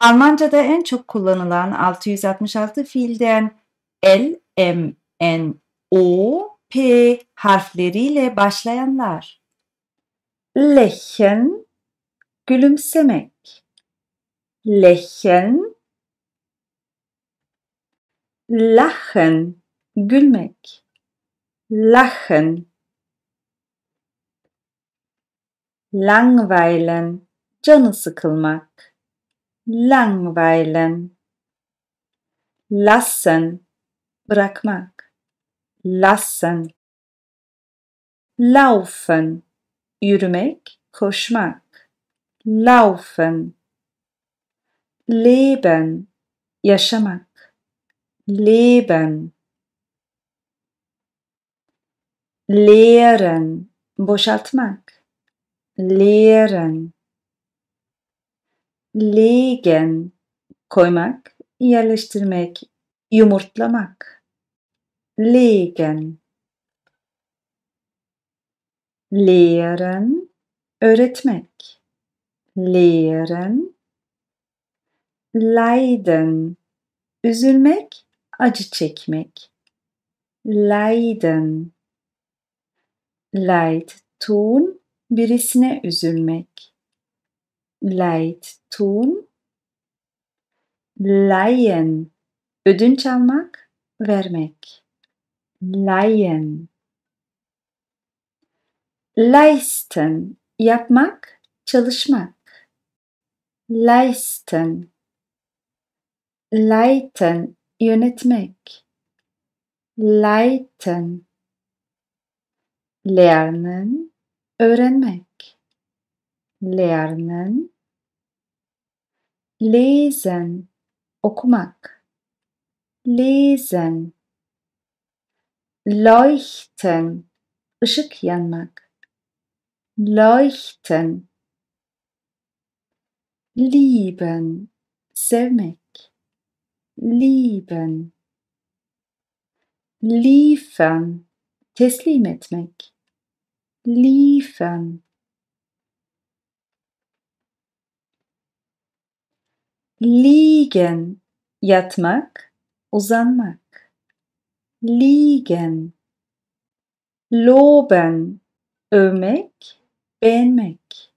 Almanca'da en çok kullanılan 666 fiilden L, M, N, O, P harfleriyle başlayanlar. Lächeln, gülümsemek. Lächeln, lachen, gülmek. Lachen. Langweilen, canı sıkılmak langweilen, lassen, bırakmak, lassen, laufen, yürümek, koşmak, laufen, leben, yaşamak, leben, leeren, boşaltmak, leeren, legen koymak, yerleştirmek, yumurtlamak. Legen lehren öğretmek. Lehren leiden üzülmek, acı çekmek. Leiden leid tun birisine üzülmek leid tun, leihen ödünç almak, vermek. Leihen leisten yapmak, çalışmak. Leisten leiten yönetmek. Leiten lernen öğrenmek. lernen, lesen, okumak, lesen, leuchten, ışık yanmak, leuchten, lieben, sevmek, lieben, liefern, teslim etmek, liefern, liegen yatmak, uzanmak. Liegen loben övmek, beğenmek.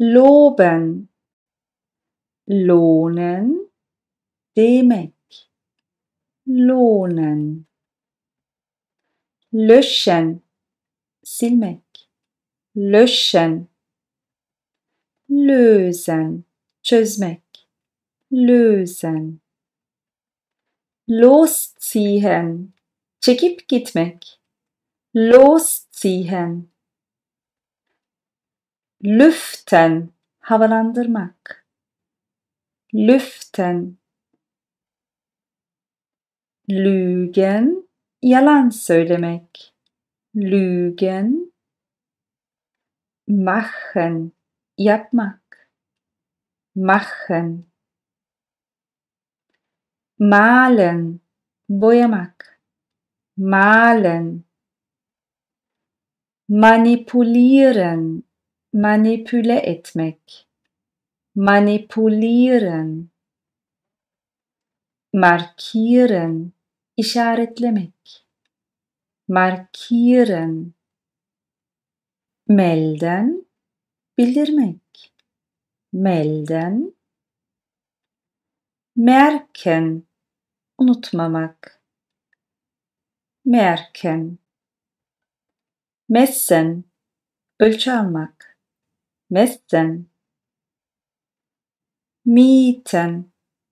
Loben lohnen demek. Lohnen löschen silmek. Löschen lösen çözmek lösen losziehen çekip gitmek losziehen lüften havalandırmak lüften lügen yalan söylemek lügen machen yapmak machen malen boyamak malen manipulieren manipüle etmek manipulieren markieren işaretlemek markieren melden bildirmek melden merken unutmamak merken messen ölçü almak messen mieten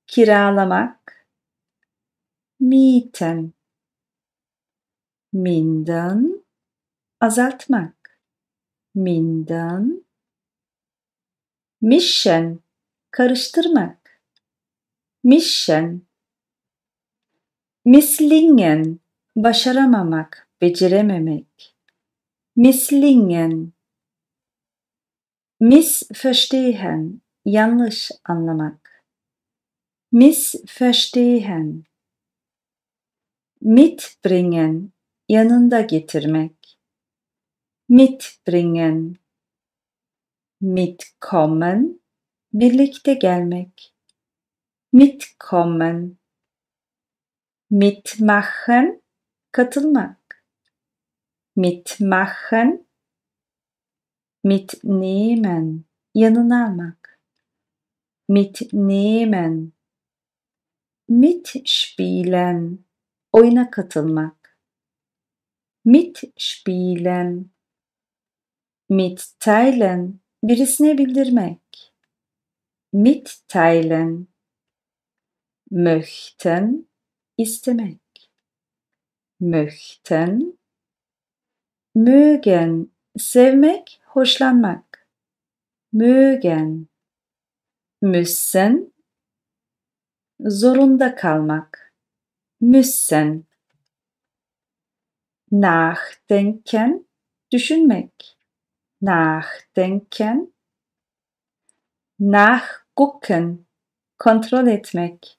kiralamak mieten minden azaltmak minden mischen karıştırmak mission, misslingen, başaramamak, becerememek, misslingen, missverstehen, yanlış anlamak, missverstehen, mitbringen, yanında getirmek, mitbringen, mitkommen, birlikte gelmek, mitkommen, mitmachen, katılmak, mitmachen, mitnehmen, yanına almak, mitnehmen, mitspielen, oyuna katılmak, mitspielen, mitteilen, birisine bildirmek, mitteilen, möchten istemek. Möchten mögen sevmek, hoşlanmak. Mögen müssen zorunda kalmak. Müssen nachdenken düşünmek. Nachdenken nachgucken kontrol etmek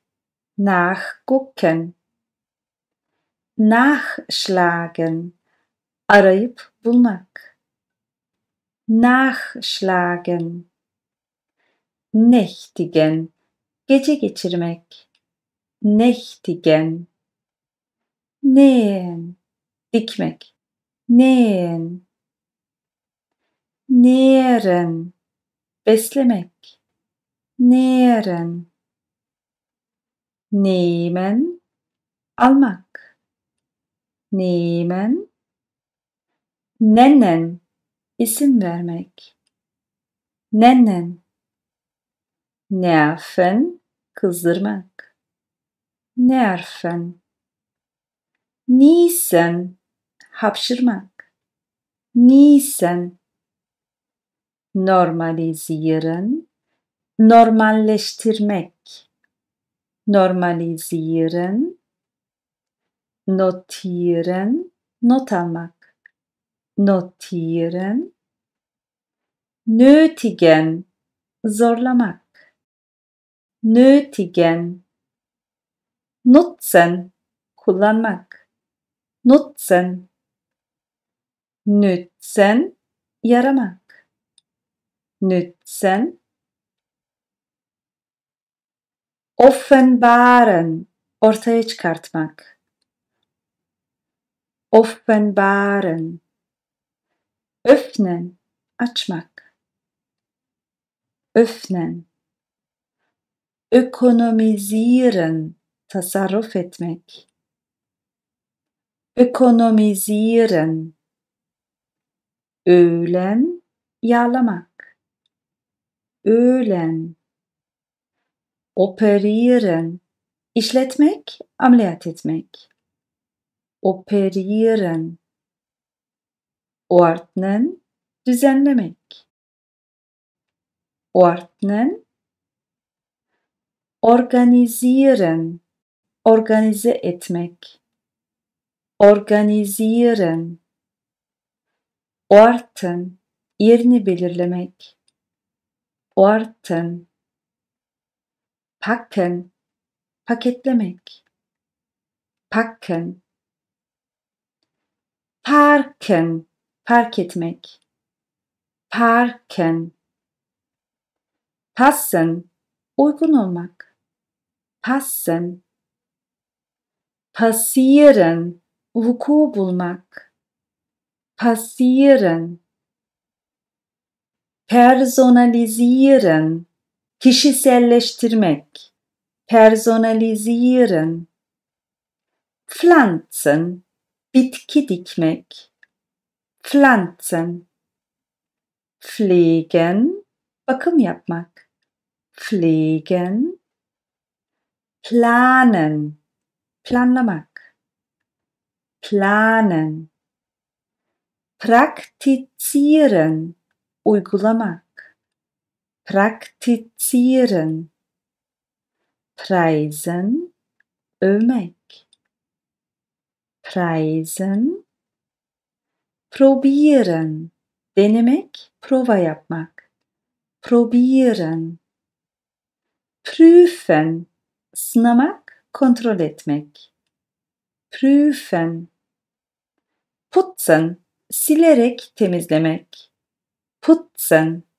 nachgucken, nachschlagen, arayıp bulmak, nachschlagen, nächtigen, gece geçirmek, nächtigen, nähen, dikmek, nähen, nähren, beslemek, nähren, nehmen almak nehmen nennen isim vermek nennen nerven kızdırmak nerven niesen hapşırmak niesen normalizieren normalleştirmek normalisieren, notieren, not almak, notieren, nötigen, zorlamak, nötigen, nutzen, kullanmak, nutzen, nützen, yaramak, nützen, offenbaren ortaya çıkartmak offenbaren öffnen açmak öffnen ökonomisieren tasarruf etmek ökonomisieren öğlen yağlamak öğlen operieren işletmek, ameliyat etmek. Operieren ordnen, düzenlemek. Ordnen organisieren, organize etmek. Organisieren orten, yerini belirlemek. Orten packen, paketlemek, packen, parken, park etmek, parken, passen, uygun olmak, passen, passieren, vuku bulmak, passieren, personalisieren, kişiselleştirmek, personalisieren, pflanzen, bitki dikmek, pflanzen, pflegen, bakım yapmak, pflegen, planen, planlamak, planen, praktizieren, uygulamak, praktizieren, preisen, övmek, preisen, probieren, denemek, prova yapmak, probieren, prüfen, sınamak, kontrol etmek, prüfen, putzen, silerek temizlemek, putzen,